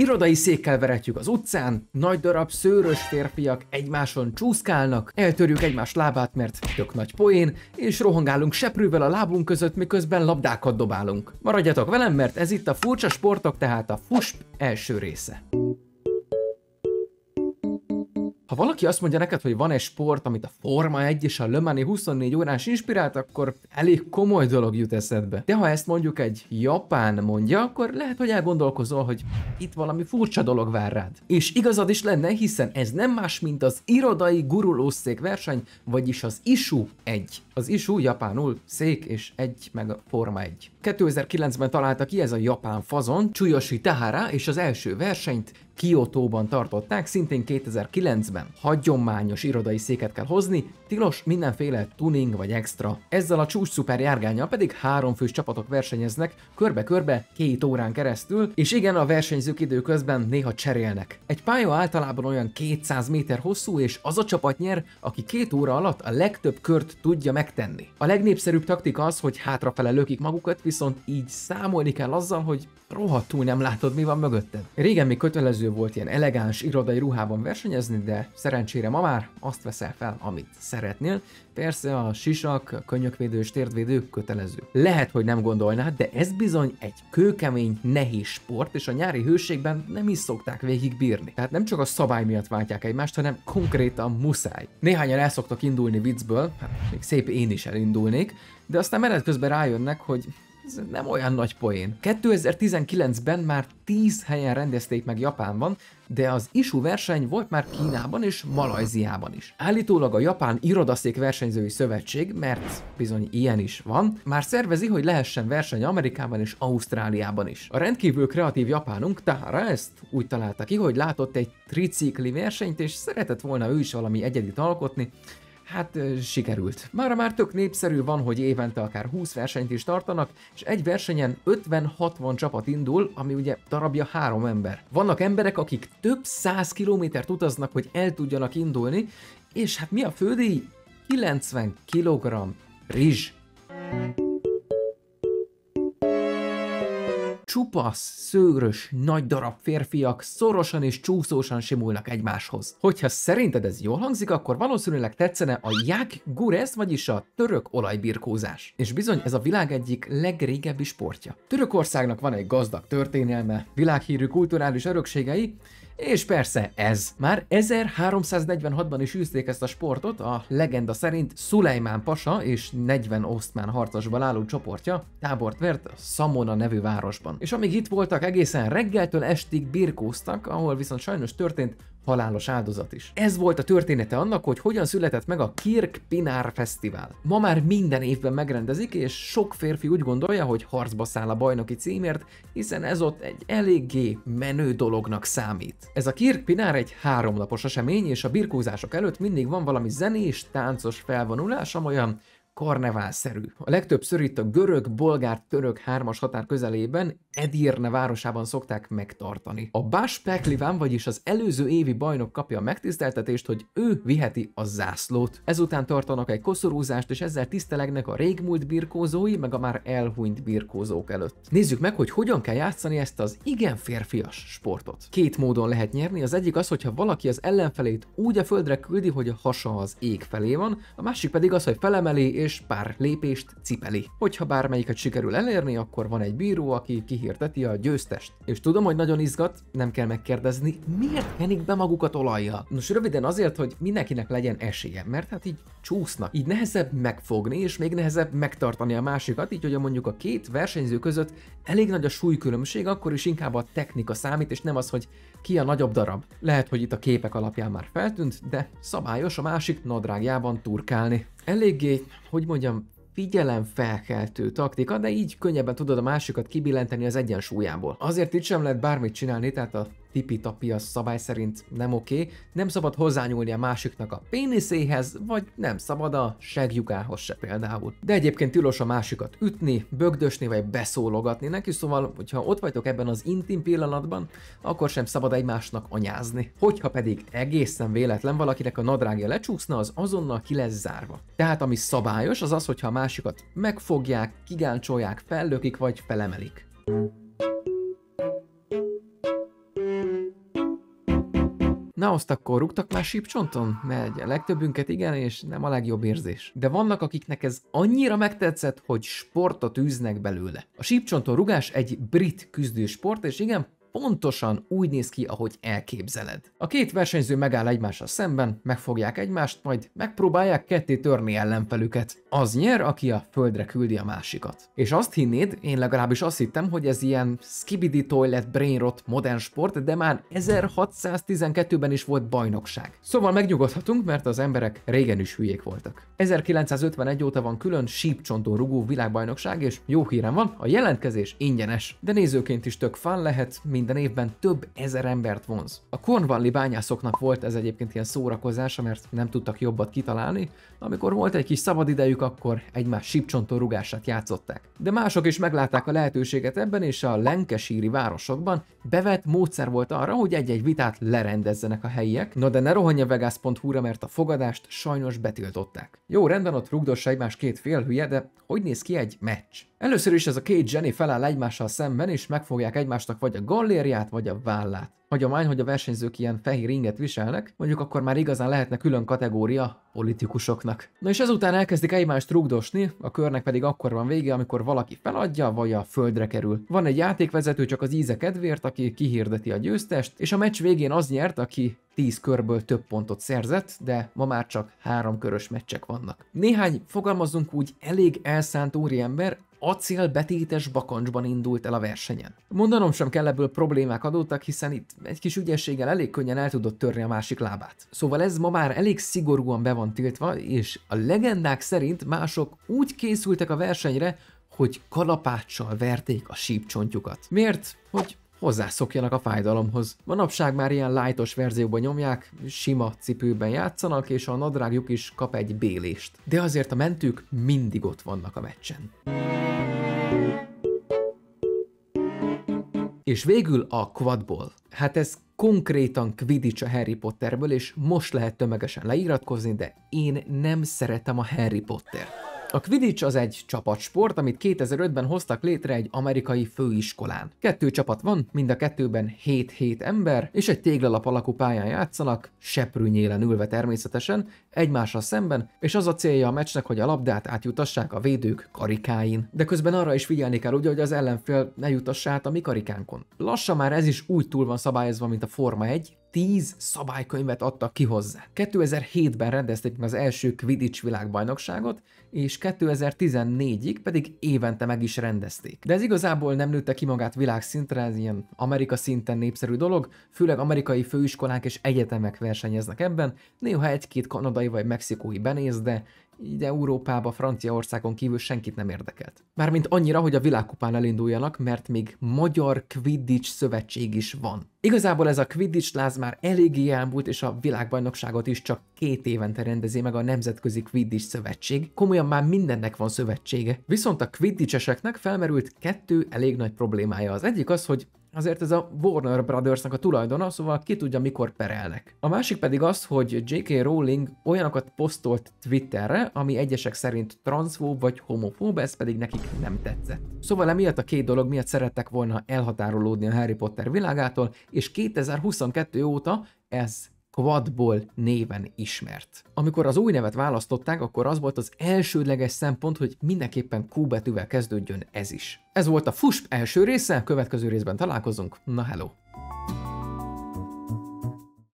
Irodai székkel veretjük az utcán, nagy darab szőrös férfiak egymáson csúszkálnak, eltörjük egymás lábát, mert tök nagy poén, és rohangálunk seprűvel a lábunk között, miközben labdákat dobálunk. Maradjatok velem, mert ez itt a Furcsa Sportok, tehát a FUSP első része. Ha valaki azt mondja neked, hogy van egy sport, amit a Forma 1 és a Le Mani 24 órás inspirált, akkor elég komoly dolog jut eszedbe. De ha ezt mondjuk egy japán mondja, akkor lehet, hogy elgondolkozol, hogy itt valami furcsa dolog vár rád. És igazad is lenne, hiszen ez nem más, mint az irodai gurulószék verseny, vagyis az ISU 1. Az ISU japánul szék és egy meg a Forma 1. 2009-ben találta ki ez a japán fazon, Tsuyoshi Tahara, és az első versenyt Kiotóban tartották, szintén 2009-ben. Hagyományos irodai széket kell hozni, tilos mindenféle tuning vagy extra. Ezzel a csúcs szuper járgányal pedig fős csapatok versenyeznek körbe-körbe két órán keresztül, és igen, a versenyzők időközben néha cserélnek. Egy pálya általában olyan 200 méter hosszú, és az a csapat nyer, aki két óra alatt a legtöbb kört tudja megtenni. A legnépszerűbb taktika az, hogy hátrafele lökik magukat, viszont így számolni kell azzal, hogy rohadtul nem látod, mi van mögötted. Régen még kötelező kötelező volt ilyen elegáns irodai ruhában versenyezni, de szerencsére ma már azt veszel fel, amit szeretnél. Persze a sisak, a könyökvédő és térdvédő kötelező. Lehet, hogy nem gondolnád, de ez bizony egy kőkemény, nehéz sport, és a nyári hőségben nem is szokták végigbírni. Tehát nem csak a szabály miatt váltják egymást, hanem konkrétan muszáj. Néhányan el szoktak indulni viccből, hát még szép én is elindulnék, de aztán menet közben rájönnek, hogy ez nem olyan nagy poén. 2019-ben már 10 helyen rendezték meg Japánban, de az ISU verseny volt már Kínában és Malajziában is. Állítólag a Japán Irodaszék Versenyzői Szövetség, mert bizony ilyen is van, már szervezi, hogy lehessen verseny Amerikában és Ausztráliában is. A rendkívül kreatív japánunk Tahara ezt úgy találta ki, hogy látott egy tricikli versenyt és szeretett volna ő is valami egyedit alkotni, Hát sikerült. Mára már tök népszerű van, hogy évente akár 20 versenyt is tartanak, és egy versenyen 50-60 csapat indul, ami ugye darabja három ember. Vannak emberek, akik több száz kilométert utaznak, hogy el tudjanak indulni, és hát mi a fődíj? 90 kg rizs. csupasz, szőrös, nagy darab férfiak szorosan és csúszósan simulnak egymáshoz. Hogyha szerinted ez jól hangzik, akkor valószínűleg tetszene a ják gurez, vagyis a török olajbirkózás. És bizony ez a világ egyik legrégebbi sportja. Törökországnak van egy gazdag történelme, világhírű kulturális örökségei, és persze ez. Már 1346-ban is űzték ezt a sportot, a legenda szerint Szulejmán Pasa és 40 osztmán harcosban álló csoportja tábort vert a Szamona nevű városban. És amíg itt voltak, egészen reggeltől estig birkóztak, ahol viszont sajnos történt halálos áldozat is. Ez volt a története annak, hogy hogyan született meg a Kirk Pinár Fesztivál. Ma már minden évben megrendezik, és sok férfi úgy gondolja, hogy harcba száll a bajnoki címért, hiszen ez ott egy eléggé menő dolognak számít. Ez a Kirk Pinár egy háromlapos esemény, és a birkózások előtt mindig van valami zenés, táncos felvonulás, amolyan karneválszerű. A legtöbbször itt a görög-bolgár-török hármas határ közelében, Edirne városában szokták megtartani. A Bás Pekliván, vagyis az előző évi bajnok kapja a megtiszteltetést, hogy ő viheti a zászlót. Ezután tartanak egy koszorúzást, és ezzel tisztelegnek a régmúlt birkózói, meg a már elhunyt birkózók előtt. Nézzük meg, hogy hogyan kell játszani ezt az igen férfias sportot. Két módon lehet nyerni, az egyik az, hogyha valaki az ellenfelét úgy a földre küldi, hogy a hasa az ég felé van, a másik pedig az, hogy felemeli és és pár lépést cipeli. Hogyha bármelyiket sikerül elérni, akkor van egy bíró, aki kihirdeti a győztest. És tudom, hogy nagyon izgat, nem kell megkérdezni, miért kenik be magukat olajjal? Nos, röviden azért, hogy mindenkinek legyen esélye, mert hát így csúsznak. Így nehezebb megfogni, és még nehezebb megtartani a másikat, így hogy mondjuk a két versenyző között elég nagy a súlykülönbség, akkor is inkább a technika számít, és nem az, hogy ki a nagyobb darab. Lehet, hogy itt a képek alapján már feltűnt, de szabályos a másik nadrágjában turkálni eléggé, hogy mondjam, figyelemfelkeltő taktika, de így könnyebben tudod a másikat kibillenteni az egyensúlyából. Azért itt sem lehet bármit csinálni, tehát a tipi-tapi az szabály szerint nem oké, okay. nem szabad hozzányúlni a másiknak a péniszéhez, vagy nem szabad a segjukához se például. De egyébként tilos a másikat ütni, bögdösni vagy beszólogatni neki, szóval, hogyha ott vagytok ebben az intim pillanatban, akkor sem szabad egymásnak anyázni. Hogyha pedig egészen véletlen valakinek a nadrágja lecsúszna, az azonnal ki lesz zárva. Tehát ami szabályos, az az, hogyha a másikat megfogják, kigáncsolják, fellökik vagy felemelik. thank you Na azt akkor rúgtak már sípcsonton? Mert a legtöbbünket igen, és nem a legjobb érzés. De vannak, akiknek ez annyira megtetszett, hogy sportot űznek belőle. A sípcsonton rugás egy brit küzdősport, és igen, pontosan úgy néz ki, ahogy elképzeled. A két versenyző megáll egymással szemben, megfogják egymást, majd megpróbálják ketté törni ellenfelüket az nyer, aki a földre küldi a másikat. És azt hinnéd, én legalábbis azt hittem, hogy ez ilyen skibidi toilet brainrot modern sport, de már 1612-ben is volt bajnokság. Szóval megnyugodhatunk, mert az emberek régen is hülyék voltak. 1951 óta van külön sípcsontó rugó világbajnokság, és jó hírem van, a jelentkezés ingyenes, de nézőként is tök fán lehet, minden évben több ezer embert vonz. A Cornwalli bányászoknak volt ez egyébként ilyen szórakozása, mert nem tudtak jobbat kitalálni, amikor volt egy kis szabadidejük, ők akkor egymás sípcsontó rugását játszották. De mások is meglátták a lehetőséget ebben, és a lenkesíri városokban bevett módszer volt arra, hogy egy-egy vitát lerendezzenek a helyiek, na de ne rohanja vegas.hu-ra, mert a fogadást sajnos betiltották. Jó, rendben, ott rugdossa egymás két fél hülye, de hogy néz ki egy meccs? Először is ez a két Jenny feláll egymással szemben, és megfogják egymástak vagy a gallérját, vagy a vállát. Hagyomány, hogy a versenyzők ilyen fehér inget viselnek, mondjuk akkor már igazán lehetne külön kategória politikusoknak. Na és ezután elkezdik egymást rugdosni, a körnek pedig akkor van vége, amikor valaki feladja, vagy a földre kerül. Van egy játékvezető csak az íze kedvéért, aki kihirdeti a győztest, és a meccs végén az nyert, aki 10 körből több pontot szerzett, de ma már csak három körös meccsek vannak. Néhány, fogalmazunk úgy, elég elszánt úriember acélbetétes bakancsban indult el a versenyen. Mondanom sem kell, ebből problémák adódtak, hiszen itt egy kis ügyességgel elég könnyen el tudott törni a másik lábát. Szóval ez ma már elég szigorúan be van tiltva, és a legendák szerint mások úgy készültek a versenyre, hogy kalapáccsal verték a sípcsontjukat. Miért? Hogy hozzászokjanak a fájdalomhoz. Manapság már ilyen lightos verzióban nyomják, sima cipőben játszanak, és a nadrágjuk is kap egy bélést. De azért a mentők mindig ott vannak a meccsen. És végül a quadból. Hát ez konkrétan Quidditch a Harry Potterből, és most lehet tömegesen leiratkozni, de én nem szeretem a Harry Pottert. A Quidditch az egy csapatsport, amit 2005-ben hoztak létre egy amerikai főiskolán. Kettő csapat van, mind a kettőben 7-7 ember, és egy téglalap alakú pályán játszanak, seprűnyélen ülve természetesen, egymással szemben, és az a célja a meccsnek, hogy a labdát átjutassák a védők karikáin. De közben arra is figyelni kell ugye, hogy az ellenfél ne jutassa át a mi karikánkon. Lassan már ez is úgy túl van szabályozva, mint a Forma 1, 10 szabálykönyvet adtak ki hozzá. 2007-ben rendezték meg az első Quidditch világbajnokságot, és 2014-ig pedig évente meg is rendezték. De ez igazából nem nőtte ki magát világszintre, ez ilyen Amerika szinten népszerű dolog, főleg amerikai főiskolák és egyetemek versenyeznek ebben, néha egy-két kanadai vagy mexikói benéz, de így Európába, Franciaországon kívül senkit nem érdekelt. Mármint annyira, hogy a világkupán elinduljanak, mert még Magyar Quidditch Szövetség is van. Igazából ez a Quidditch láz már eléggé elmúlt, és a világbajnokságot is csak két évente rendezi meg a Nemzetközi Quidditch Szövetség. Komolyan már mindennek van szövetsége. Viszont a Quidditcheseknek felmerült kettő elég nagy problémája. Az egyik az, hogy azért ez a Warner Brothersnak a tulajdona, szóval ki tudja, mikor perelnek. A másik pedig az, hogy J.K. Rowling olyanokat posztolt Twitterre, ami egyesek szerint transzfób vagy homofób, ez pedig nekik nem tetszett. Szóval emiatt a két dolog miatt szerettek volna elhatárolódni a Harry Potter világától, és 2022 óta ez Quadball néven ismert. Amikor az új nevet választották, akkor az volt az elsődleges szempont, hogy mindenképpen Q betűvel kezdődjön ez is. Ez volt a FUSP első része, következő részben találkozunk. Na hello!